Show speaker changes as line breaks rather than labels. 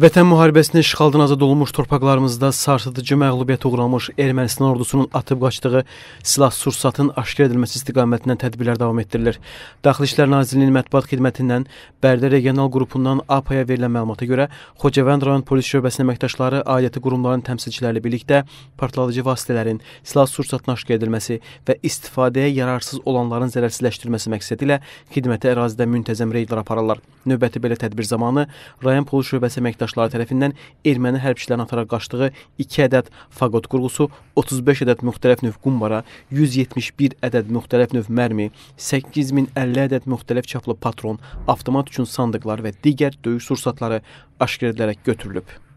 Vətən müharibəsinin işğaldan azad olunmuş torpaqlarımızda sarsıdıcı məğlubiyyət uğramış Ermənistan ordusunun atıb qaçdığı silah-sursatın aşkar edilməsi istiqamətində tədbirlər davam etdirilir. Daxili İşlər Nazirliyinin mətbuat xidmətindən Bərdə regional qrupundan APA-ya verilən məlumata görə Xocavənd rayon polis şöbəsinin əməkdaşları aidiyyəti qurumların təmsilçiləri ilə birlikdə partlayıcı vasitələrin silah-sursatın aşkar edilməsi və istifadəyə yararsız olanların zərərsizləşdirilməsi məqsədi ilə xidməti ərazidə müntəzəm reydlər aparırlar. Növbəti belə tədbir zamanı rayon polis şöbəsi əməkdaşları əməkdaşları tərəfindən erməni hərbçilərin ataraq qaçdığı 2 ədəd faqot qurğusu, 35 ədəd müxtəlif növ qumbara, 171 ədəd müxtəlif növ mərmi, 8050 ədəd müxtəlif çaplı patron, avtomat üçün sandıqlar və digər döyüş sursatları aşkar edilərək götürülüb.